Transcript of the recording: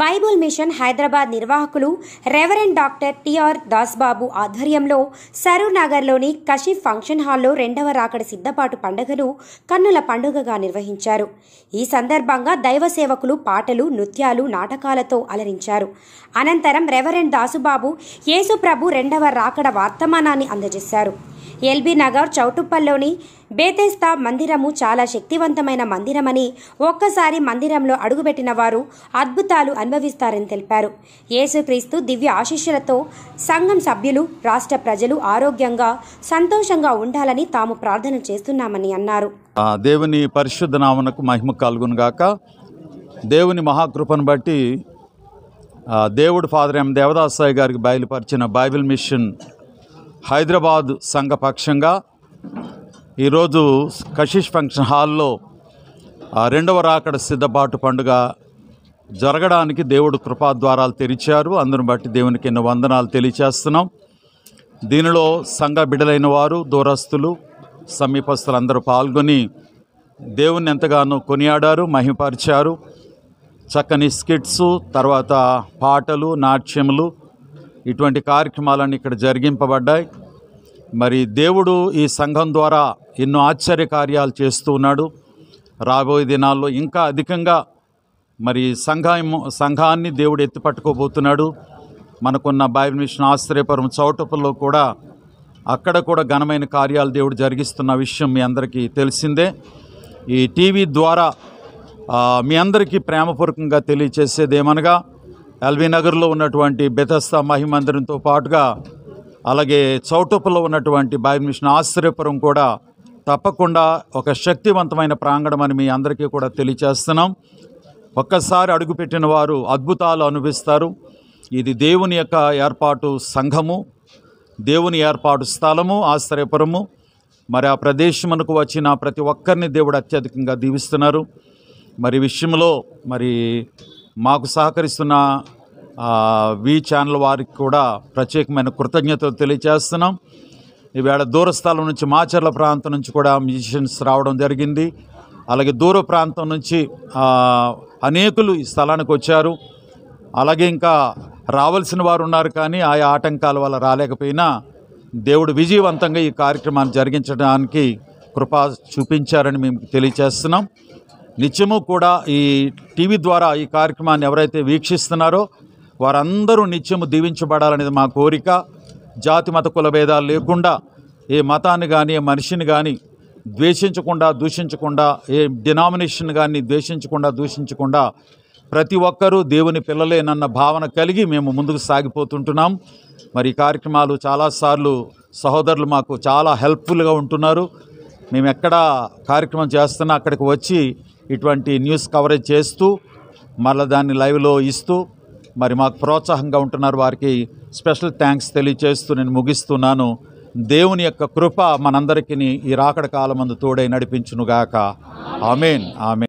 Bible machine Hyderabad నిర్వాహకులు reverend doctor TR దాస్బాబు ఆధ్వర్యంలో సరూనగర్లోని కషిఫ్ function హాల్లో రెండవ రాకడ సిద్ధపాటు పండుగను కన్నుల పండుగగా నిర్వహించారు ఈ సందర్భంగా దైవ సేవకులు పాటలు నృత్యాలు నాటకాలతో అలరించారు అనంతరం రెవరెండ్ దాసుబాబు యేసుప్రభు రెండవ రాకడ వర్తమానాన్ని అందజేశారు ఎల్బీ నగర్ చౌటుప్పల్లోని బేతేస్తా మందిరము చాలా శక్తివంతమైన మందిరమని ఒక్కసారి మందిరంలో అడుగుపెట్టిన వారు అద్భుతాలు అనుభవిస్తారని తెలిపారు యేసుక్రీస్తు దివ్య ఆశీస్సులతో సంఘం సభ్యులు రాష్ట్ర ప్రజలు ఆరోగ్యంగా సంతోషంగా ఉండాలని తాము ప్రార్థన చేస్తున్నామని అన్నారు దేవుని పరిశుద్ధ నామనకు మహిమ కలుగునుగాక దేవుని మహాకృపను బట్టి దేవుడు ఫాదర్ ఎం దేవదాసాయి గారికి బయలుపరిచిన బైబిల్ మిషన్ హైదరాబాద్ సంఘ పక్షంగా ఈరోజు కషిష్ ఫంక్షన్ హాల్లో రెండవ రాకడ సిద్ధపాటు పండుగ జరగడానికి దేవుడు కృపాద్వారాలు తెరిచారు అందును బట్టి దేవునికి ఎన్నో వందనాలు తెలియచేస్తున్నాం దీనిలో సంఘ బిడలైన వారు దూరస్తులు సమీపస్తులందరూ పాల్గొని దేవుణ్ణి ఎంతగానో కొనియాడారు మహిమపరిచారు చక్కని స్కిట్స్ తర్వాత పాటలు నాట్యములు ఇటువంటి కార్యక్రమాలన్నీ ఇక్కడ జరిగింపబడ్డాయి మరి దేవుడు ఈ సంఘం ద్వారా ఎన్నో ఆశ్చర్య కార్యాలు చేస్తూ ఉన్నాడు రాబోయే దినాల్లో ఇంకా అధికంగా మరి సంఘం సంఘాన్ని దేవుడు ఎత్తిపట్టుకోబోతున్నాడు మనకున్న బైబిల్ మిషన్ ఆశ్రయపురం చౌటపుల్లో కూడా అక్కడ కూడా ఘనమైన కార్యాలు దేవుడు జరిగిస్తున్న విషయం మీ అందరికీ తెలిసిందే ఈ టీవీ ద్వారా మీ అందరికీ ప్రేమపూర్వకంగా ఏమనగా నగర్లో ఉన్నటువంటి బెతస్తా మహిమందిరంతో పాటుగా అలాగే చౌటుపులో ఉన్నటువంటి బాయి మిషన్ ఆశ్చర్యపురం కూడా తప్పకుండా ఒక శక్తివంతమైన ప్రాంగణం అని మీ అందరికీ కూడా తెలియచేస్తున్నాం ఒక్కసారి అడుగుపెట్టిన వారు అద్భుతాలు అనుభవిస్తారు ఇది దేవుని యొక్క ఏర్పాటు సంఘము దేవుని ఏర్పాటు స్థలము ఆశ్చర్యపురము మరి ఆ ప్రదేశమునకు వచ్చిన ప్రతి ఒక్కరిని దేవుడు అత్యధికంగా దీవిస్తున్నారు మరి విషయంలో మరి మాకు సహకరిస్తున్న వి ఛానల్ వారికి కూడా ప్రత్యేకమైన కృతజ్ఞతలు తెలియజేస్తున్నాం ఈవేళ దూర స్థలం నుంచి మాచర్ల ప్రాంతం నుంచి కూడా మ్యూజిషియన్స్ రావడం జరిగింది అలాగే దూర ప్రాంతం నుంచి అనేకులు ఈ స్థలానికి వచ్చారు అలాగే ఇంకా రావాల్సిన వారు ఉన్నారు కానీ ఆయా ఆటంకాల వల్ల రాలేకపోయినా దేవుడు విజయవంతంగా ఈ కార్యక్రమాన్ని జరిగించడానికి కృప చూపించారని మేము తెలియచేస్తున్నాం నిత్యము కూడా ఈ టీవీ ద్వారా ఈ కార్యక్రమాన్ని ఎవరైతే వీక్షిస్తున్నారో వారందరూ నిత్యము దీవించబడాలనేది మా కోరిక జాతి మత కుల భేదాలు లేకుండా ఏ మతాన్ని కానీ ఏ మనిషిని కానీ ద్వేషించకుండా దూషించకుండా ఏ డినామినేషన్ కానీ ద్వేషించకుండా దూషించకుండా ప్రతి ఒక్కరూ దేవుని పిల్లలేనన్న భావన కలిగి మేము ముందుకు సాగిపోతుంటున్నాం మరి కార్యక్రమాలు చాలాసార్లు సహోదరులు మాకు చాలా హెల్ప్ఫుల్గా ఉంటున్నారు మేము ఎక్కడ కార్యక్రమం చేస్తున్నా అక్కడికి వచ్చి ఇటువంటి న్యూస్ కవరేజ్ చేస్తూ మళ్ళీ దాన్ని లైవ్లో ఇస్తూ మరి మాకు ప్రోత్సాహంగా ఉంటున్నారు వారికి స్పెషల్ థ్యాంక్స్ తెలియచేస్తూ నేను ముగిస్తున్నాను దేవుని యొక్క కృప మనందరికీ ఈ రాకడ కాలమందు తోడై నడిపించునుగాక ఆమెన్ ఆమెన్